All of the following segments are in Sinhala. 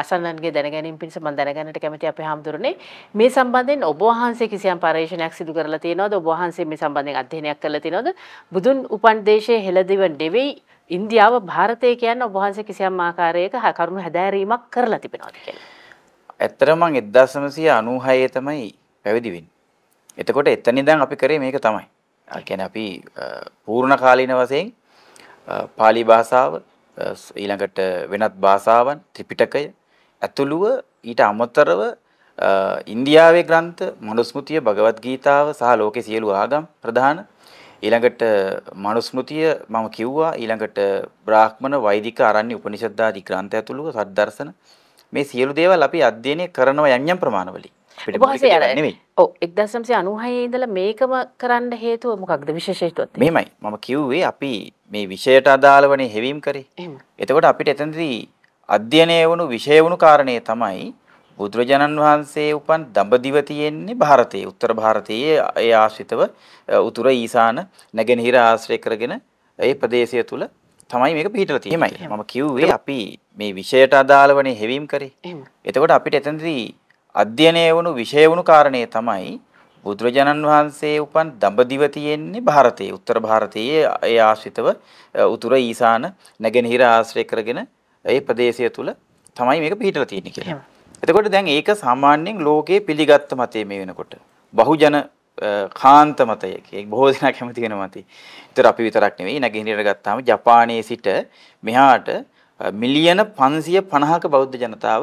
අසන්නන්ගේ දැනගැනින් පිණිස මම දැනගන්නට කැමති අපේ හැමදෙරනේ මේ සම්බන්ධයෙන් ඔබ වහන්සේ කිසියම් පරීක්ෂණයක් සිදු කරලා තියෙනවද ඔබ වහන්සේ මේ සම්බන්ධයෙන් අධ්‍යයනයක් කරලා තියෙනවද බුදුන් උපන් දේශයේ හෙළදිව නෙවෙයි ඉන්දියාව ಭಾರತය කියන්නේ ඔබ වහන්සේ කිසියම් ආකාරයක කරුණු හැදෑරීමක් කරලා තිබෙනවද කියලා ඇත්තටම මම 1996 තමයි පැවිදි වෙන්නේ එතකොට එතන ඉඳන් අපි කරේ මේක තමයි. ඒ කියන්නේ අපි පූර්ණ කාලීන වශයෙන් පාලි භාෂාව ඊළඟට වෙනත් භාෂාවන් ත්‍රිපිටකය ඇතුළුව ඊට අමතරව ඉන්දියාවේ ග්‍රන්ථ මනුස්මෘතිය භගවත් ගීතාව සහ ලෝකේ සියලු ආගම් ප්‍රධාන ඊළඟට මනුස්මෘතිය මම කිව්වා ඊළඟට බ්‍රාහ්මණ වෛදික ආරණ්‍ය උපනිෂද්දාදි ග්‍රන්ථ ඇතුළුව සද්ධර්ශන මේ සියලු දේවල් අපි අධ්‍යයනය කරනවා යම් යම් ප්‍රමාණවලින් ඔබ වහන්සේ අර නෙමෙයි ඔව් 1996 ඉඳලා මේකම කරන්න හේතුව මොකක්ද විශේෂ හේතුවක් මෙහෙමයි මම කිව්වේ අපි මේ විෂයට අදාළවනේ හැවීම් කරේ එතකොට අපිට එතනදී අධ්‍යයනය වුණු විෂය වුණු කාරණේ තමයි බුදුරජාණන් වහන්සේ උපන් දඹදිව තියෙන්නේ ಭಾರತයේ උත්තර ಭಾರತයේ ඒ ආශ්‍රිතව උතුර ඊසාන නැගෙනහිර ආශ්‍රය කරගෙන ඒ ප්‍රදේශය තුල තමයි මේක පිහිටලා තියෙන්නේ. එහෙමයි. මම කිව්වේ අපි මේ විෂයට අදාළවනේ හැවීම් කරේ. එතකොට අපිට එතනදී අධ්‍යයනය වුණු විෂය වුණු කාරණේ තමයි බුදුරජාණන් වහන්සේ උපන් දඹදිව තියෙන්නේ ಭಾರತයේ උත්තර ಭಾರತයේ ඒ ආශ්‍රිතව උතුර ඊසාන නැගෙනහිර ආශ්‍රය කරගෙන ඒ ප්‍රදේශය තුල තමයි මේක පිහිටලා තියෙන්නේ කියලා. එතකොට දැන් ඒක සාමාන්‍යයෙන් ලෝකයේ පිළිගත් මතය මේ වෙනකොට. බහුජන කාන්ත මතය කියන්නේ බොහෝ දෙනා කැමති වෙන මතය. ඒතර අපි විතරක් නෙවෙයි නැගෙනහිරට ගත්තාම ජපානයේ සිට මෙහාට මිලියන 550ක බෞද්ධ ජනතාව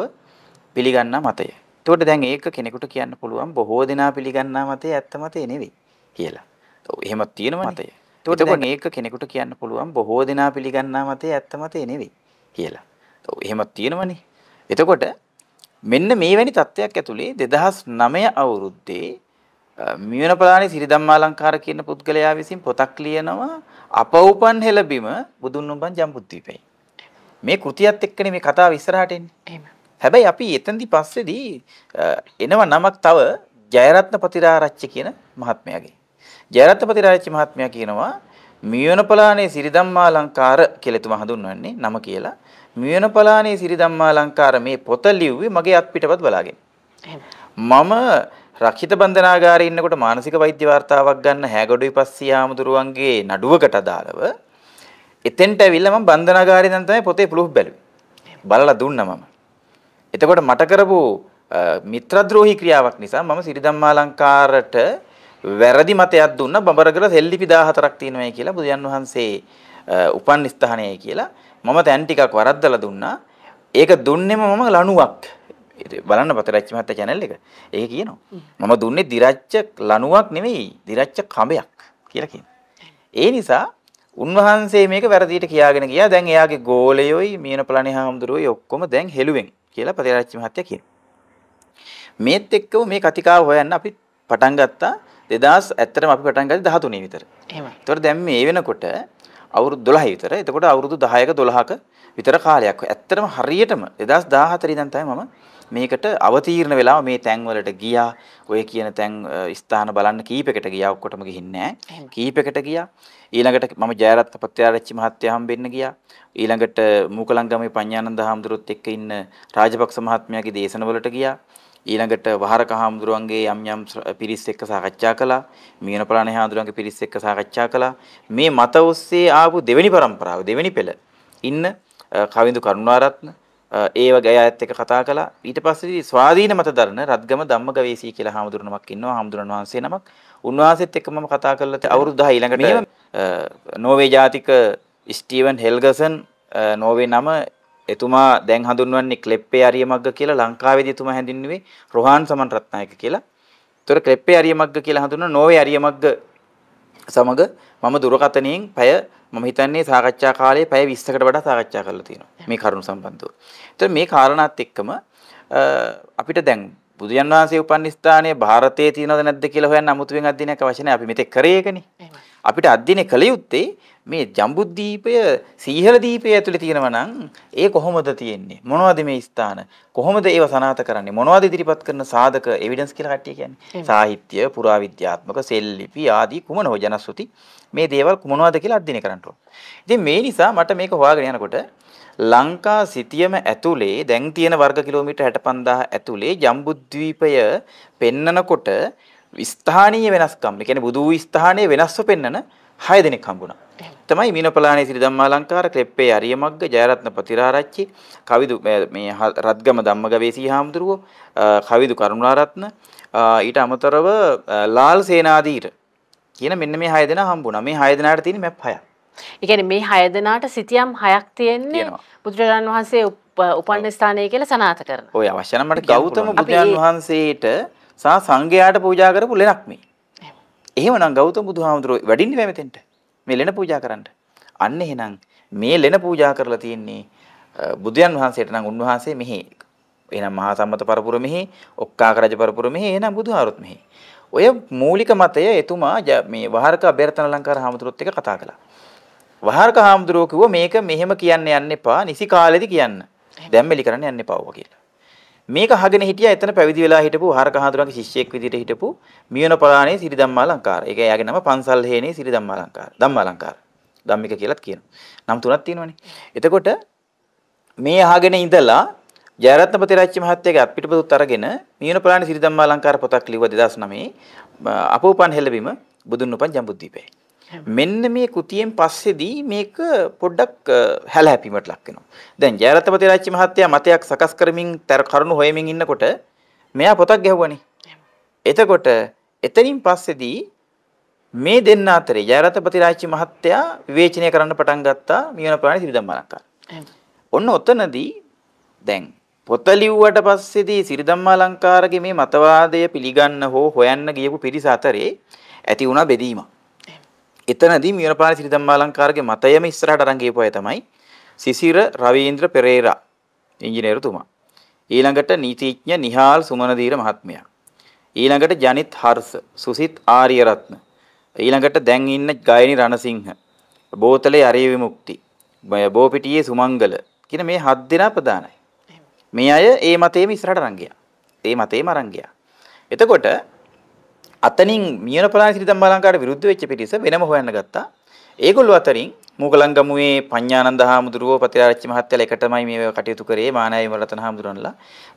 පිළිගන්නා මතය. එතකොට දැන් ඒක කෙනෙකුට කියන්න පුළුවන් බොහෝ දෙනා පිළිගන්නා මතය ඇත්ත මතය නෙවෙයි කියලා. ඔව් එහෙම තියෙන මතය. එතකොට මේක කෙනෙකුට කියන්න පුළුවන් බොහෝ දෙනා පිළිගන්නා මතය ඇත්ත මතය නෙවෙයි කියලා. ඔව් එහෙම තියෙනවනේ. එතකොට මෙන්න මේ වැනි தத்துவයක් ඇතුලේ 2009 අවුරුද්දේ මියන ප්‍රාණි සිරිදම්මාලංකාර කියන පුද්ගලයා විසින් පොතක් ලියනවා අපවුපන් හෙළබිම බුදුන් වහන්සේ ජම්බුද්දීපේ. මේ කෘතියත් එක්කනේ මේ කතාව ඉස්සරහට එන්නේ. එහෙම. හැබැයි අපි එතනදී පස්සේදී එනවා නමක් තව ජයරත්න පතිරාරච්චි කියන මහත්මයාගේ. ජයරත්න පතිරාරච්චි මහත්මයා කියනවා මියනපලානේ සිරිදම්මාලංකාර කියලා තුම හඳුන්වන්නේ නම කියලා. මියනපලානේ සිරිධම්මාලංකාර මේ පොත ලිව්වේ මගේ අත් පිටපත් බලාගෙන. මම රක්ෂිත බන්ධනාගාරේ ඉන්නකොට මානසික වෛද්‍ය වාර්තාවක් ගන්න හැගඩුයි පස්සිය ආමුදුරුවන්ගේ නඩුවකට අදාළව එතෙන්ට ඇවිල්ලා මම බන්ධනාගාරේ ඉඳන් තමයි පොතේ පුළුහ් බැලුවේ. බලලා දුන්නා මම. එතකොට මට කරපු මිත්‍රද්‍රෝහි ක්‍රියාවක් නිසා මම සිරිධම්මාලංකාරට වැරදි මතයක් දුන්න බඹරගල සෙල්ලිපි 14ක් තියෙනවායි කියලා බුදුන් වහන්සේ උපන් ස්ථානයයි කියලා මම තැන් ටිකක් වරද්දලා දුන්නා. ඒක දුන්නෙම මම ලණුවක්. බලන්න පතරච්චි මහත්තයා channel එක. ඒක කියනවා. මම දුන්නේ දිරච්ච ලණුවක් නෙමෙයි දිරච්ච කඹයක් කියලා කියනවා. ඒ නිසා උන්වහන්සේ මේක වැරදියට කියාගෙන ගියා. දැන් එයාගේ ගෝලයෝයි මීනපලණේ හාමුදුරුවෝයි ඔක්කොම දැන් හෙළුවෙන් කියලා පතිරාජ්‍ය මහත්තයා කියනවා. මේත් එක්කම මේ කතිකාව හොයන්න අපි පටන් ගත්තා 2000 ඇත්තටම අපි පටන් ගත්තේ 13 විතර. එහෙමයි. ඒතකොට දැන් මේ වෙනකොට අවුරුදු 12 විතර. එතකොට අවුරුදු 10ක 12ක විතර කාලයක්. ඇත්තටම හරියටම 2014 ඉඳන් තමයි මම මේකට අවතීර්ණ වෙලා මේ තැන් වලට ගියා. ඔය කියන තැන් ස්ථාන බලන්න කීපයකට ගියා. ඔක්කොටම ගිහින්නේ නැහැ. කීපයකට ගියා. ඊළඟට මම ජයරත් පත්‍යාරච්චි මහත්තයා හම්බෙන්න ගියා. ඊළඟට මූකලංගමේ පඤ්ඤානන්ද හාමුදුරුවොත් එක්ක ඉන්න රාජපක්ෂ මහත්මයාගේ දේශනවලට ගියා. ඊළඟට වහරක හාමුදුරුවන්ගේ යම් යම් පිරිස් එක්ක සාකච්ඡා කළා. මීන ප්‍රාණ හාමුදුරුවන්ගේ පිරිස් එක්ක සාකච්ඡා කළා. මේ මත ඔස්සේ ආපු දෙවෙනි પરම්පරාව දෙවෙනි පෙළ ඉන්න කවිඳු කරුණාරත්න ඒව ගයාත් එක කතා කළා ඊට පස්සේ ස්වාධීන මතදරන රත්ගම ධම්මගවේසී කියලා හාමුදුරනමක් ඉන්නවා හාමුදුරන් වහන්සේ නමක් උන්වහන්සේත් එක්ක මම කතා කළා අවුරුදු 10 ඊළඟට නෝවේ ජාතික ස්ටීවන් හෙල්ගසන් නෝවේ නම එතුමා දැන් හඳුන්වන්නේ ක්ලෙප්පේ අරියමග්ග කියලා ලංකාවේදී එතුමා හැඳින්වුවේ රොහාන් සමන්රත්නායක කියලා. ඒතර ක්ලෙප්පේ අරියමග්ග කියලා හඳුන්වන නෝවේ අරියමග්ග සමග මම දුරකථනයෙන් පැය මම හිතන්නේ සාකච්ඡා කාලේ පැය 20කට වඩා සාකච්ඡා කරලා තියෙනවා මේ කරුණු සම්බන්ධව. ඒතර මේ කාරණාත් එක්කම අපිට දැන් බුදුන් වහන්සේ උපන් ස්ථානයේ ಭಾರತයේ තියෙනවද නැද්ද කියලා හොයන්න අමුතුවෙන් අධ්‍යයනයක් අවශ්‍ය නැහැ. අපි මෙතෙක් කරේ ඒකනේ. අපිට අධ්‍යයනය කළ යුත්තේ මේ ජම්බුද්දීපය සීහල දීපය ඇතුලේ තියෙනවා නම් ඒ කොහොමද තියෙන්නේ මොනවද මේ ස්ථාන කොහොමද ඒව සනාථ කරන්නේ මොනවද ඉදිරිපත් කරන සාධක එවිඩන්ස් කියලා කට්ටිය කියන්නේ සාහිත්‍ය පුරාවිද්‍යාත්මක සෙල්ලිපි ආදී කුමන ජනස්ෘති මේ දේවල් මොනවද කියලා අධ්‍යයනය කරන්න ඕන. ඉතින් මේ නිසා මට මේක හොයාගෙන යනකොට ලංකා සිටියම ඇතුලේ දැන් තියෙන වර්ග කිලෝමීටර් 65000 ඇතුලේ ජම්බුද්වීපය පෙන්නකොට ස්ථානීය වෙනස්කම්. ඒ කියන්නේ බුදු වූ ස්ථානයේ වෙනස්ව පෙන්නන 6 දෙනෙක් හම්බුණා. තමයි මීනපලානේ සිරි ධම්මාලංකාර, ක්ලෙප්පේ අරියමග්ග, ජයරත්න පතිරාරච්චි, කවිදු මේ රත්ගම ධම්මගවේසී හාමුදුරුවෝ, කවිදු කරුණාරත්න, ඊට අමතරව ලාල් සේනාධීර කියන මෙන්න මේ 6 දෙනා හම්බුණා. මේ 6 දෙනාට තියෙන මැප් 6ක්. ඒ කියන්නේ මේ 6 දෙනාට සිතියම් 6ක් තියෙන්නේ බුදුරජාණන් වහන්සේ උපන් ස්ථානය කියලා සනාථ කරනවා. ඔය අවශ්‍ය නම් මට ගෞතම බුදුන් වහන්සේට සා සංඝයාට පූජා කරපු ලෙනක් මේ. එහෙමනම් ගෞතම බුදුහාමුදුරුවෝ වැඩින්නේ නැහැ මෙතෙන්ට. මේ ලෙන පූජා කරන්න. අන්න එහෙනම් මේ ලෙන පූජා කරලා තියෙන්නේ බුදුන් වහන්සේට නම් උන්වහන්සේ මෙහි එහෙනම් මහා සම්මත පරපුර මෙහි ඔක්කාක රජ පරපුර මෙහි එහෙනම් බුදුහාරුත් මෙහි. ඔය මූලික මතය එතුමා මේ වහරක අභ්‍යර්ථන ලංකාර හාමුදුරුවොත් එක්ක කතා කළා. වහරක හාමුදුරුවෝ කිව්වා මේක මෙහෙම කියන්න යන්න එපා නිසි කාලෙදි කියන්න. දැම්මෙලි කරන්න යන්න එපා කියලා. මේක අහගෙන හිටියා එතන පැවිදි වෙලා හිටපු හාරක හඳුරන්ගේ ශිෂ්‍යයෙක් විදිහට හිටපු මියන පලානේ සිරි ධම්මාලංකාර. ඒක එයාගේ නම පන්සල් හේනේ සිරි ධම්මාලංකාර. ධම්මාලංකාර. ධම්මික කියලාත් කියනවා. නම් තුනක් තියෙනවනේ. එතකොට මේ අහගෙන ඉඳලා ජයරත්න ප්‍රතිරාජ්‍ය මහත්තයාගේ අත්පිටපොත් අරගෙන මියන පලානේ සිරි ධම්මාලංකාර පොතක් ලිව්වා 2009 අපෝපන් හෙළබිම බුදුන් උපන් ජම්බුද්දීපේ. මෙන්න මේ කෘතියෙන් පස්සේදී මේක පොඩ්ඩක් හැලහැපීමට ලක් වෙනවා. දැන් ජයරත්නපති රාජ්‍ය මහත්තයා මතයක් සකස් කරමින් තර කරුණු හොයමින් ඉන්නකොට මෙයා පොතක් ගැහුවනේ. එතකොට එතනින් පස්සේදී මේ දෙන්න අතරේ ජයරත්නපති රාජ්‍ය මහත්තයා විවේචනය කරන්න පටන් ගත්තා මියන ප්‍රාණ සිරිදම්ම අලංකාර. ඔන්න ඔතනදී දැන් පොත ලිව්වට පස්සේදී සිරිදම්ම අලංකාරගේ මේ මතවාදය පිළිගන්න හෝ හොයන්න ගියපු පිරිස අතරේ ඇති වුණා බෙදීමක්. එතනදී මීරපාණ සිරිදම්මාලංකාරගේ මතයම ඉස්සරහට අරන් ගියපුවය තමයි සිසිර රවීන්ද්‍ර පෙරේරා ඉංජිනේරුතුමා. ඊළඟට නීතිඥ නිහාල් සුමනදීර මහත්මයා. ඊළඟට ජනිත් හර්ෂ, සුසිත් ආර්යරත්න. ඊළඟට දැන් ඉන්න ගයනි රණසිංහ. බෝතලේ අරිය විමුක්ති. බෝපිටියේ සුමංගල කියන මේ හත් දෙනා ප්‍රධානයි. මේ අය ඒ මතයේම ඉස්සරහට අරන් ගියා. ඒ මතයේම අරන් ගියා. එතකොට අතනින් මියන පලාසිරිතම් බලංකාර විරුද්ධ වෙච්ච පිරිස වෙනම හොයන්න ගත්තා. ඒගොල්ලෝ අතරින් මූගලංගමුවේ පඤ්ඤානන්ද හාමුදුරුවෝ ප්‍රතිආරච්චි මහත්තයලා එකටමයි මේ කටයුතු කරේ මානාය විමලතන හාමුදුරන්ලා.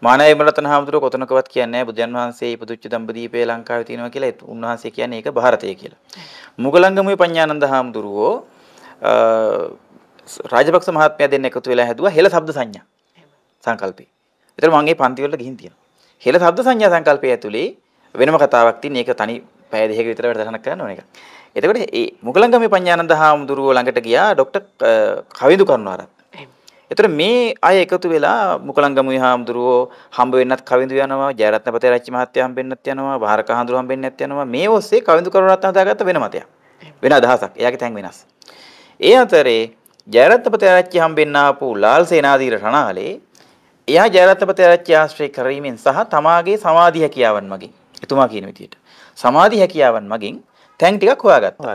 මානාය විමලතන හාමුදුරුවෝ කොතනකවත් කියන්නේ නැහැ බුදුන් වහන්සේ ඉපදුච්ච දඹදීපේ ලංකාවේ තියෙනවා කියලා උන්වහන්සේ කියන්නේ ඒක ಭಾರತය කියලා. මූගලංගමුවේ පඤ්ඤානන්ද හාමුදුරුවෝ රාජපක්ෂ මහත්මයා දෙන්න එකතු වෙලා හැදුවා හෙළ ශබ්ද සංඥා සංකල්පේ. ඒතර මම ඒ පන්ති වලට ගිහින් තියෙනවා. හෙළ ශබ්ද සංඥා සංකල්පය ඇතුලේ වෙනම කතාවක් තියෙන. ඒක තනි පැය දෙකක විතර වැඩසටහනක් කරන්න ඕන එක. එතකොට මේ මුගලංගමේ පඤ්ඤානන්ද හාමුදුරුව ළඟට ගියා ડોක්ටර් කවිඳු කරුණාරත්. එතකොට මේ අය එකතු වෙලා මුකලංගමුයි හාමුදුරුවෝ හම්බ වෙන්නත් කවිඳු යනවා ජයරත්න පතේ රච්චි මහත්තයා හම්බෙන්නත් යනවා භාරක හාමුදුරුවෝ හම්බෙන්නත් යනවා මේ ඔස්සේ කවිඳු කරුණාරත්න හදාගත්ත වෙන මතයක් වෙන අදහසක් එයාගේ තැන් වෙනස් ඒ අතරේ ජයරත්න පතේ රච්චි හම්බෙන්න ආපු ලාල් සේනාධීර රණාලේ එයා ජයරත්න පතේ රච්චි ආශ්‍රය කිරීමෙන් සහ තමාගේ සමාධි හැකියාවන් මගින් එතුමා කියන විදියට. සමාධි හැකියාවන් මගින් තැන් ටිකක් හොයාගත්තා.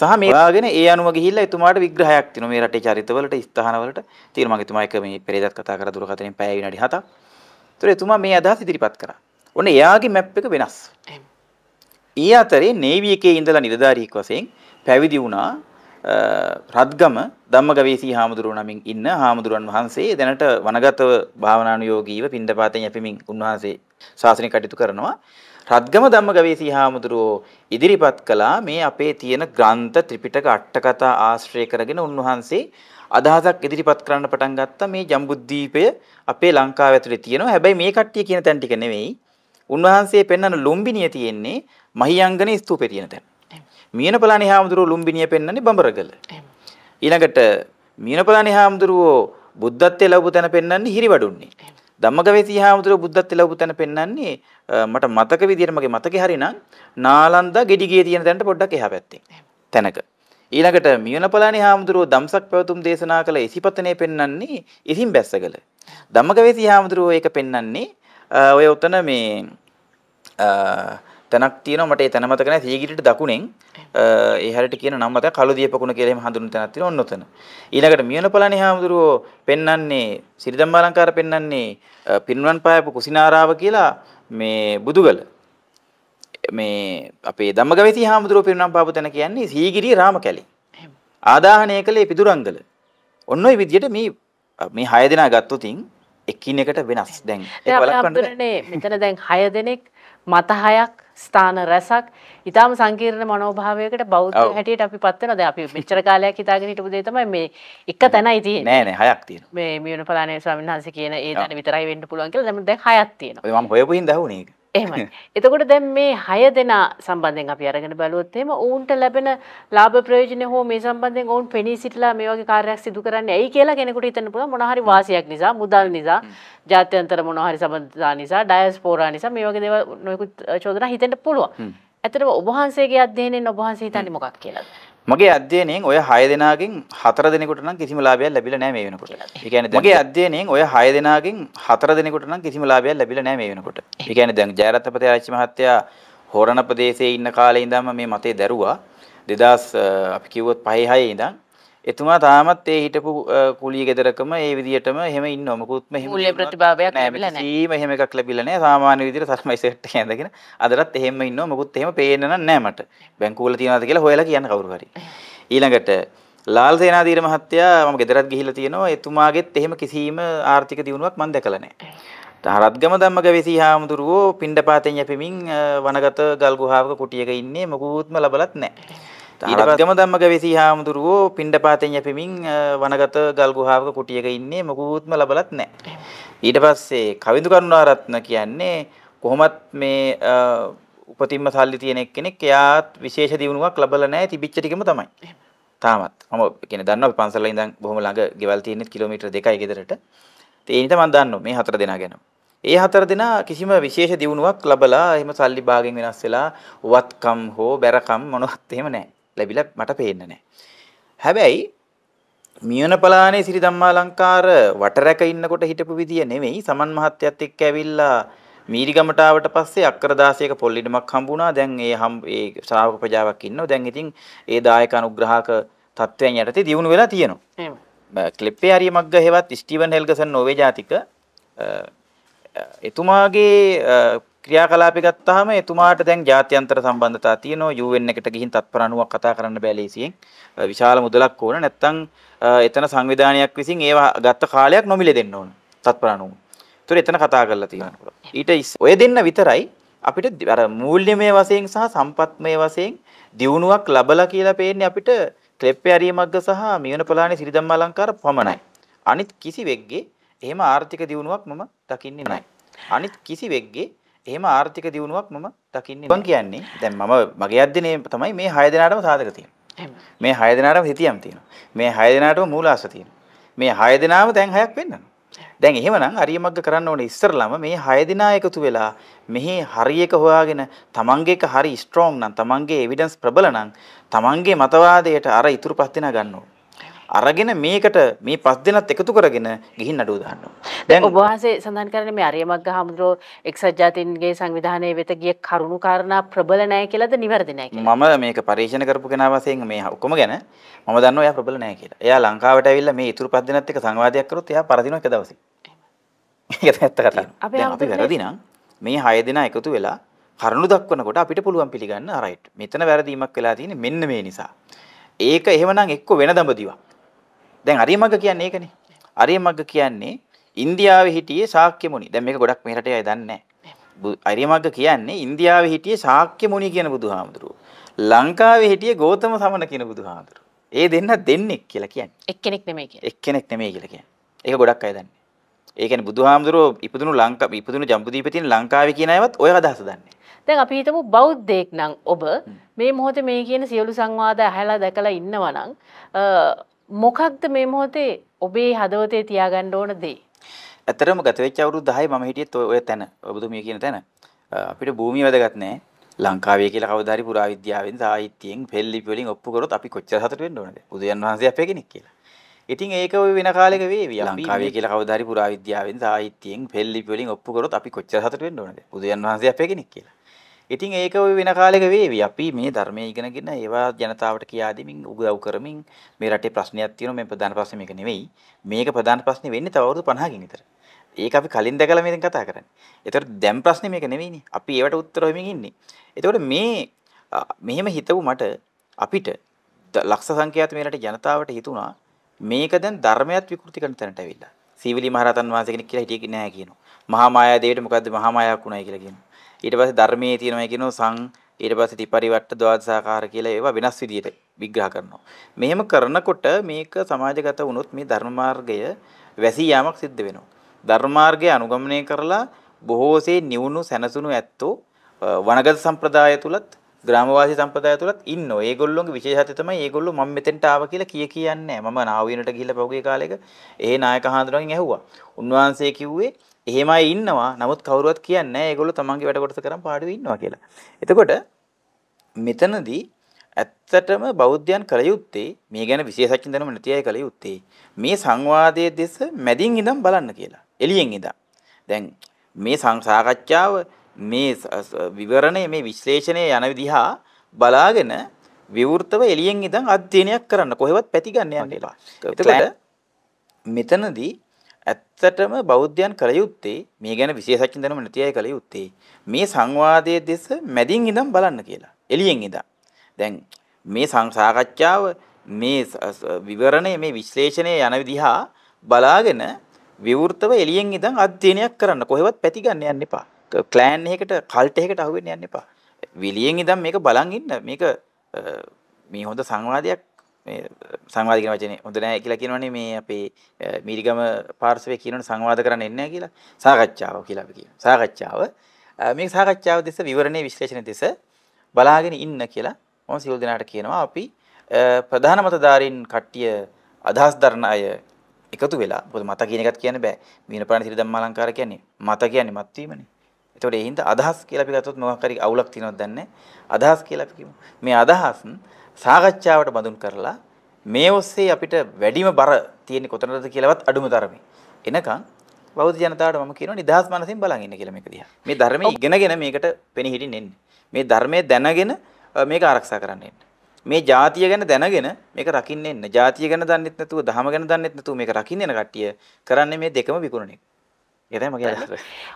සහ මේ හොයාගෙන ඒ අනුව ගිහිල්ලා එතුමාට විග්‍රහයක් තියෙනවා මේ රටේ චරිතවලට ස්ථානවලට. තියෙන මගේ එතුමා එක මේ පෙරේදත් කතා කරලා දුරකථනයෙන් පැය විනාඩි 7ක්. ඒතර එතුමා මේ අදහස් ඉදිරිපත් කරා. ඔන්න එයාගේ මැප් එක වෙනස්. ඒ අතරේ නේවි එකේ ඉඳලා නිලධාරියෙක් වශයෙන් පැවිදි වුණා රත්ගම ධම්මගවේසී හාමුදුරුව නමින් ඉන්න හාමුදුරුවන් වහන්සේ දැනට වනගතව භාවනානුයෝගීව පින්ඩපාතයෙන් යැපෙමින් උන්වහන්සේ ශාසනය කටයුතු කරනවා. රත්ගම ධම්මගවේසී හාමුදුරුවෝ ඉදිරිපත් කළා මේ අපේ තියෙන ග්‍රන්ථ ත්‍රිපිටක අටකතා ආශ්‍රය කරගෙන උන්වහන්සේ අදහසක් ඉදිරිපත් කරන්න පටන් ගත්තා මේ ජම්බුද්දීපය අපේ ලංකාව ඇතුලේ තියෙනවා හැබැයි මේ කට්ටිය කියන තැන ටික නෙවෙයි උන්වහන්සේ පෙන්වන ලුම්බිනිය තියෙන්නේ මහියංගන ස්තූපේ තියෙන තැන මියනපලානි හාමුදුරුවෝ ලුම්බිනිය පෙන්වන්නේ බඹරගල. ඊළඟට මියනපලානි හාමුදුරුවෝ බුද්ධත්වයේ ලැබු තැන පෙන්වන්නේ හිරිවඩුන්නේ. ධම්මගවේසී හාමුදුරුවෝ බුද්ධත්ව ලැබපු තැන පෙන්වන්නේ මට මතක විදියට මගේ මතකේ හරිනම් නාලන්දා ගෙඩිගේ තියෙන තැනට පොඩ්ඩක් එහා පැත්තේ තැනක ඊළඟට මියනපලානි හාමුදුරුවෝ දම්සක් පැවතුම් දේශනා කළ ඉසිපතනේ පෙන්වන්නේ ඉසින් බැස්සගල ධම්මගවේසී හාමුදුරුවෝ ඒක පෙන්වන්නේ ඔය උතන මේ තැනක් තියෙනවා මට ඒ තැන මතක නැහැ සීගිරිට දකුණෙන් ඒ හැරට කියන නම මතක කළුදීපකුණ කියලා එහෙම හඳුන්වන තැනක් තියෙනවා ඔන්න ඔතන. ඊළඟට මියනපලණේ හාමුදුරුවෝ පෙන්වන්නේ සිරි ධම්මාලංකාර පෙන්වන්නේ පින්වන් පායපු කුසිනාරාව කියලා මේ බුදුගල මේ අපේ ධම්මගවේති හාමුදුරුවෝ පින්වන් පාපු තැන කියන්නේ සීගිරිය රාමකැලේ. ආදාහනය කළේ පිදුරංගල. ඔන්න ඔය විදිහට මේ මේ 6 දෙනා ගත්තොතින් එකිනෙකට වෙනස්. දැන් ඒක බලන්න. මෙතන දැන් 6 දෙනෙක් මත 6ක් ස්ථාන රැසක් ඉතාම සංකීර්ණ මනෝභාවයකට බෞද්ධ හැටියට අපි පත් වෙනවා. දැන් අපි මෙච්චර කාලයක් හිතාගෙන හිටපු දේ තමයි මේ එක තැනයි තියෙන්නේ. නෑ නෑ හයක් තියෙනවා. මේ මියුන පලානේ ස්වාමීන් වහන්සේ කියන ඒ තැන විතරයි වෙන්න පුළුවන් කියලා දැන් හයක් තියෙනවා. ඔය මම හොයපු හින්දා හුනේ ඒක. එහෙමයි. එතකොට දැන් මේ 6 දෙනා සම්බන්ධයෙන් අපි අරගෙන බලුවොත් එහෙම ඔවුන්ට ලැබෙන ලාභ ප්‍රයෝජන හෝ මේ සම්බන්ධයෙන් ඔවුන් පෙනී සිටලා මේ වගේ කාර්යයක් සිදු කරන්නේ ඇයි කියලා කෙනෙකුට හිතන්න පුළුවන් මොනවා හරි වාසියක් නිසා, මුදල් නිසා, ජාත්‍යන්තර මොනවා හරි සම්බන්ධතා නිසා, ඩයස්පෝරා නිසා මේ වගේ දේවල් නොයෙකුත් චෝදනා හිතෙන්න පුළුවන්. ඇත්තටම ඔබ වහන්සේගේ අධ්‍යයනයෙන් ඔබ වහන්සේ හිතන්නේ මොකක් කියලාද? මගේ අධ්‍යයනයෙන් ඔය 6 දෙනාගෙන් 4 දෙනෙකුට නම් කිසිම ලාභයක් ලැබිලා නැහැ මේ වෙනකොට. ඒ කියන්නේ මගේ අධ්‍යයනයෙන් ඔය 6 දෙනාගෙන් 4 දෙනෙකුට නම් කිසිම ලාභයක් ලැබිලා නැහැ මේ වෙනකොට. ඒ කියන්නේ දැන් ජයරත්න ප්‍රතිආරච්චි මහත්තයා හොරණ ප්‍රදේශයේ ඉන්න කාලේ ඉඳන්ම මේ මතේ දැරුවා. 2000 අපි කිව්වොත් 5 6 ඉඳන් එතුමා තාමත් ඒ හිටපු කුලිය ගෙදරකම ඒ විදිහටම එහෙම ඉන්නවා. මොකුත්ම එහෙම මුල්ලේ ප්‍රතිභාවයක් ලැබිලා නැහැ. සීම එහෙම එකක් ලැබිලා නැහැ. සාමාන්‍ය විදිහට සර්මයි සෙට් එක ඇඳගෙන අදටත් එහෙම ඉන්නවා. මොකුත් එහෙම පේන්න නැහැ මට. බැංකුව වල තියනවාද කියලා හොයලා කියන්න කවුරු හරි. ඊළඟට ලාල් සේනාධීර මහත්තයා මම ගෙදරත් ගිහිල්ලා තියෙනවා. එතුමාගෙත් එහෙම කිසිම ආර්ථික දියුණුවක් මම දැකලා නැහැ. රත්ගම ධම්මගවේසී හාමුදුරුවෝ පිණ්ඩපාතෙන් යැපෙමින් වනගත ගල්ගුහාවක කුටියක ඉන්නේ මොකුත්ම ලබලත් නැහැ. ඊටගම දම්ම වෙසි හාමුදුරුවෝ පින්ඩ පාතෙන් යැපිමින් වනගත ගල්ගුහාාවක කුටියක ඉන්නේ මොකුත්ම ලබලත් නෑ. ඊට පස්සේ කවිදු කරුණාරත්න කියන්නේ කොහොමත් මේ උපතින්ම සල්ලි තියෙන කෙනෙක් එයාත් විශේෂ දියුණුවක් ලබලා නැහැ තිබිච්ච ටිකම තමයි. තාමත් මම කියන්නේ දන්නවා අපි පන්සල ඉඳන් බොහොම ළඟ ගෙවල් තියෙන්නේ කිලෝමීටර් 2යි ගෙදරට. ඒ නිසා මම දන්නවා මේ හතර දෙනා ගැන. ඒ හතර දෙනා කිසිම විශේෂ දියුණුවක් ලබලා එහෙම සල්ලි භාගෙන් වෙනස් වෙලා වත්කම් හෝ බැරකම් මොනවත් එහෙම නැහැ. ලැබිලා මට පේන්නේ නැහැ. හැබැයි මියනපලානේ සිරි ධම්මාලංකාර වටරැක ඉන්නකොට හිටපු විදිය නෙමෙයි සමන් මහත්තයත් එක්ක ඇවිල්ලා මීරිගමට ආවට පස්සේ අක්කර 16ක පොල් ඉඩමක් හම්බුණා. දැන් ඒ හම් ඒ ශ්‍රාවක ප්‍රජාවක් ඉන්නවා. දැන් ඉතින් ඒ දායක අනුග්‍රහක තත්වයන් යටතේ දියුණු වෙලා තියෙනවා. එහෙම. ක්ලිප් එකේ හරිය මග්ග හේවත් ස්ටිවන් හෙල්ගසන් නෝවේ ජාතික එතුමාගේ ක්‍රියාකලාප ගත්තාම එතුමාට දැන් ජාත්‍යන්තර සම්බන්ධතා තියෙනවා UN එකට ගිහින් තත්පර 90ක් කතා කරන්න බෑ ලේසියෙන් විශාල මුදලක් ඕන නැත්තම් එතන සංවිධානයක් විසින් ඒව ගත්ත කාලයක් නොමිලේ ඕන තත්පර 90. ඒතර එතන කතා කරලා තියෙනවා. ඊට ඔය දෙන්න විතරයි අපිට අර මූල්‍යමය වශයෙන් සහ සම්පත්මය වශයෙන් දියුණුවක් ලැබලා කියලා පේන්නේ අපිට ක්ලෙප්පේ අරියමග්ග සහ මියන පලාණේ සිරිදම්මාලංකාර පමණයි. අනිත් කිසි වෙග්ගේ එහෙම ආර්ථික දියුණුවක් මම දකින්නේ නැහැ. අනිත් කිසි වෙග්ගේ එහෙම ආර්ථික දියුණුවක් මම දකින්නේ මම කියන්නේ දැන් මම මගේ අධ්‍යයනයේ තමයි මේ 6 දෙනාටම සාධක තියෙන්නේ. මේ 6 දෙනාටම හිතියම් තියෙනවා. මේ 6 දෙනාටම මූලාශ්‍ර තියෙනවා. මේ 6 දෙනාම දැන් 6ක් වෙන්නවා. දැන් එහෙමනම් අරියමග්ග කරන්න ඕනේ ඉස්සරලම මේ 6 දිනා එකතු වෙලා මෙහි හරියක හොයාගෙන තමන්ගේ එක හරි ස්ට්‍රෝං නම් තමන්ගේ එවිඩන්ස් ප්‍රබල නම් තමන්ගේ මතවාදයට අර ඉතුරු පස් දෙනා ගන්න ඕනේ. අරගෙන මේකට මේ පස් දෙනත් එකතු කරගෙන ගිහින් නඩුව දාන්න දැන් ඔබ වහන්සේ සඳහන් කරන්නේ මේ අරියමග්ග හාමුදුරුවෝ එක්සත් ජාතීන්ගේ සංවිධානයේ වෙත ගිය කරුණු කාරණා ප්‍රබල නැහැ කියලාද නිවැරදි නැහැ කියලා මම මේක පරීක්ෂණ කරපු කෙනා වශයෙන් මේ ඔක්කොම ගැන මම දන්නවා එයා ප්‍රබල නැහැ කියලා එයා ලංකාවට ඇවිල්ලා මේ ඉතුරු පස් දෙනත් එක සංවාදයක් කරොත් එයා පරදිනවා එක දවසේ ඒක ඇත්ත කතාව දැන් අපි වැරදි නම් මේ 6 දෙනා එකතු වෙලා කරුණු දක්වනකොට අපිට පුළුවන් පිළිගන්න රයිට් මෙතන වැරදීමක් වෙලා තියෙන්නේ මෙන්න මේ නිසා ඒක එහෙමනම් එක්ක වෙන දඹදිවක් දැන් අරියමග්ග කියන්නේ ඒකනේ. අරියමග්ග කියන්නේ ඉන්දියාවේ හිටියේ ශාක්‍ය මුනි. දැන් මේක ගොඩක් මේ රටේ අය දන්නේ නැහැ. අරියමග්ග කියන්නේ ඉන්දියාවේ හිටියේ ශාක්‍ය මුනි කියන බුදුහාමුදුරුවෝ. ලංකාවේ හිටියේ ගෞතම සමන කියන බුදුහාමුදුරුවෝ. ඒ දෙන්න දෙන්නේ කියලා කියන්නේ. එක්කෙනෙක් නෙමෙයි කියලා. එක්කෙනෙක් නෙමෙයි කියලා කියන්නේ. ඒක ගොඩක් අය දන්නේ. ඒ කියන්නේ බුදුහාමුදුරුවෝ ඉපදුණු ලංකා ඉපදුණු ජම්බුදීපේ තියෙන ලංකාවේ කියන අයවත් ඔය අදහස දන්නේ. දැන් අපි හිතමු බෞද්ධයෙක් නම් ඔබ මේ මොහොතේ මේ කියන සියලු සංවාද ඇහැලා දැකලා ඉන්නවා නම් මොකක්ද මේ මොහොතේ ඔබේ හදවතේ තියාගන්න ඕන දේ? ඇත්තටම ගත වෙච්ච අවුරුදු 10 මම හිටියෙත් ඔය තැන ඔබතුමිය කියන තැන අපිට භූමිය වැදගත් නැහැ. ලංකාවේ කියලා කවදාරි පුරාවිද්‍යාවෙන් සාහිත්‍යයෙන් පෙල්ලිපි වලින් ඔප්පු කරොත් අපි කොච්චර සතුට වෙන්න ඕනද? බුදුන් වහන්සේ අපේ කෙනෙක් කියලා. ඉතින් ඒක ඔය වෙන කාලෙක වේවි. ලංකාවේ කියලා කවදාරි පුරාවිද්‍යාවෙන් සාහිත්‍යයෙන් පෙල්ලිපි වලින් ඔප්පු කරොත් අපි කොච්චර සතුට වෙන්න ඕනද? බුදුන් වහන්සේ අපේ කෙනෙක් කියලා. ඉතින් ඒක වෙන කාලෙක වේවි. අපි මේ ධර්මයේ ඉගෙනගෙන ඒවා ජනතාවට කියා දෙමින් උදව් කරමින් මේ රටේ ප්‍රශ්නයක් තියෙනවා. මේ ප්‍රධාන ප්‍රශ්නේ මේක නෙවෙයි. මේක ප්‍රධාන ප්‍රශ්නේ වෙන්නේ තව අවුරුදු 50කින් විතර. ඒක අපි කලින් දැකලා මේකෙන් කතා කරන්නේ. ඒතකොට දැන් ප්‍රශ්නේ මේක නෙවෙයිනේ. අපි ඒවට උත්තර හොයමින් ඉන්නේ. ඒතකොට මේ මෙහෙම හිතවු මට අපිට ලක්ෂ සංඛ්‍යාත මේ රටේ ජනතාවට හිතුණා මේක දැන් ධර්මයක් විකෘති කරන තැනට ඇවිල්ලා. සීවිලි මහරතන් වහන්සේ කෙනෙක් කියලා හිටියේ නෑ කියනවා. මහා මායා දේවිට මොකද්ද මහා මායාවක් උනායි කියලා කියනවා. ඊට පස්සේ ධර්මයේ තියෙනවා කියනෝ සං ඊට පස්සේ ත්‍රිපරිවට්ට ද්වාදසාකාර කියලා ඒවා වෙනස් විදියට විග්‍රහ කරනවා. මෙහෙම කරනකොට මේක සමාජගත වුණොත් මේ ධර්ම මාර්ගය වැසී යාමක් සිද්ධ වෙනවා. ධර්ම මාර්ගය අනුගමනය කරලා බොහෝසේ නිවුණු සැනසුණු ඇත්තෝ වනගත සම්ප්‍රදාය තුලත් ග්‍රාමවාසී සම්ප්‍රදාය තුලත් ඉන්නෝ. ඒගොල්ලොන්ගේ විශේෂත්වය තමයි ඒගොල්ලෝ මම මෙතෙන්ට ආවා කියලා කිය කියන්නේ නැහැ. මම නාවිනට ගිහිල්ලා පහුගිය කාලෙක ඒ නායක හාමුදුරුවන්ගෙන් ඇහුවා. උන්වහන්සේ කිව්වේ එහෙම අය ඉන්නවා. නමුත් කවුරුවත් කියන්නේ නැහැ ඒගොල්ලෝ තමන්ගේ වැඩ කොටස කරන් පාඩුවේ ඉන්නවා කියලා. එතකොට මෙතනදී ඇත්තටම බෞද්ධයන් කළ යුත්තේ මේ ගැන විශේෂඥ දැනුම නැති අය කළ යුත්තේ මේ සංවාදයේ දෙස මැදින් ඉඳන් බලන්න කියලා. එළියෙන් ඉඳන්. දැන් මේ සාකච්ඡාව මේ විවරණය මේ විශ්ලේෂණය යන විදිහා බලාගෙන විවෘතව එළියෙන් ඉඳන් අධ්‍යයනයක් කරන්න කොහෙවත් පැතිගන්න යන්න එපා. එතකොට මෙතනදී ඇත්තටම බෞද්ධයන් කළ යුත්තේ මේ ගැන විශේෂඥ දැනුම නැති අය කළ යුත්තේ මේ සංවාදයේ දෙස මැදින් ඉඳන් බලන්න කියලා. එළියෙන් ඉඳන්. දැන් මේ සාකච්ඡාව මේ විවරණය මේ විශ්ලේෂණය යන විදිහා බලාගෙන විවෘතව එළියෙන් ඉඳන් අධ්‍යයනයක් කරන්න. කොහෙවත් පැති ගන්න යන්න එපා. ක්ලෑන් එකකට කල්ට් එකකට අහු වෙන්න යන්න එපා. විලියෙන් ඉඳන් මේක බලන් ඉන්න. මේක මේ හොඳ සංවාදයක් මේ සංවාද කියන වචනේ හොඳ නැහැ කියලා කියනවනේ මේ අපේ මීරිගම පාර්ශවයේ කියනවනේ සංවාද කරන්න එන්නේ නැහැ කියලා සාකච්ඡාව කියලා අපි කියනවා. සාකච්ඡාව මේ සාකච්ඡාව දෙස විවරණේ විශ්ලේෂණය දෙස බලාගෙන ඉන්න කියලා මම සියලු දෙනාට කියනවා. අපි ප්‍රධාන මතධාරීන් කට්ටිය අදහස් දරන අය එකතු වෙලා මොකද මත කියන එකත් කියන්න බෑ. මීනපාණ සිරිදම්මාලංකාර කියන්නේ මත කියන්නේ මත් වීමනේ. ඒතකොට ඒ හින්දා අදහස් කියලා අපි ගත්තොත් මොකක් හරි අවුලක් තියෙනවද දන්නේ අදහස් කියලා අපි කියමු. මේ අදහස් සාකච්ඡාවට බඳුන් කරලා මේ ඔස්සේ අපිට වැඩිම බර තියෙන්නේ කොතනද කියලාවත් අඩුම ධර්මයි. එනකන් බෞද්ධ ජනතාවට මම කියනවා නිදහස් මනසින් බලන් ඉන්න කියලා මේක දිහා. මේ ධර්මයේ ඉගෙනගෙන මේකට පෙනහිටින් එන්න. මේ ධර්මයේ දැනගෙන මේක ආරක්ෂා කරන්න එන්න. මේ ජාතිය ගැන දැනගෙන මේක රකින්න එන්න. ජාතිය ගැන දන්නෙත් නැතුව, දහම ගැන දන්නෙත් නැතුව මේක රකින්න එන කට්ටිය කරන්නේ මේ දෙකම විකුණන එක. එතමගේ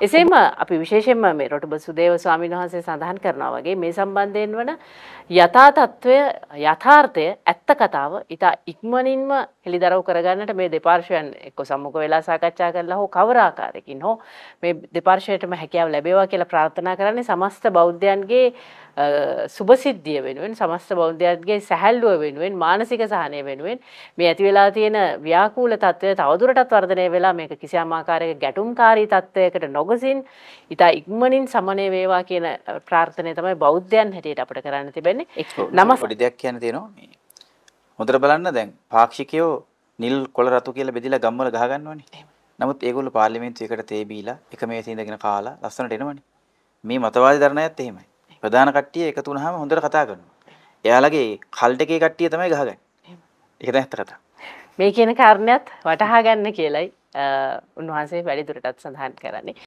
එසේම අපි විශේෂෙන්ම මේ රොටබ සුදේව ස්වාමීන් වහන්සේ සඳහන් කරනවා වගේ මේ සම්බන්ධයෙන් වන යථාතත්ත්වය යථාර්ථය ඇත්ත කතාව ඉතා ඉක්මනින්ම හෙළිදරව් කරගන්නට මේ දෙපාර්ශවයන් එක්ක සම්මුඛ වෙලා සාකච්ඡා කරලා හෝ කවර ආකාරයකින් හෝ මේ දෙපාර්ශයටම හැකියාව ලැබේවා කියලා ප්‍රාර්ථනා කරන්නේ සමස්ත බෞද්ධයන්ගේ සුභසිද්ධිය වෙනුවෙන් සමස්ත බෞද්ධයන්ගේ සැහැල්ලුව වෙනුවෙන් මානසික සහනය වෙනුවෙන් මේ ඇති වෙලා තියෙන ව්‍යාකූල තත්ත්වය තවදුරටත් වර්ධනය වෙලා මේක කිසියම් ආකාරයක ගැටුම් තරංකාරී තත්ත්වයකට නොගසින් ඉතා ඉක්මනින් සමනය වේවා කියන ප්‍රාර්ථනය තමයි බෞද්ධයන් හැටියට අපට කරන්න තිබෙන්නේ නම පොඩි දෙයක් කියන තියෙනවා හොඳට බලන්න දැන් පාක්ෂිකයෝ නිල් කොළ රතු කියලා බෙදලා ගම්වල ගහගන්නවනේ නමුත් ඒගොල්ලෝ පාර්ලිමේන්තුව එකට තේ බීලා එක මේසෙ ඉඳගෙන කාලා ලස්සනට එනවනේ මේ මතවාදී දරණ අයත් එහෙමයි ප්‍රධාන කට්ටිය එකතු වුණාම හොඳට කතා කරනවා එයාලගේ කල් දෙකේ කට්ටිය තමයි ගහගන්නේ ඒක තමයි ඇත්ත කතාව මේ කියන කාරණයක් වටහා ගන්න කියලයි උන්වහන්සේ වැඩිදුරටත් සඳහන් කරන්නේ.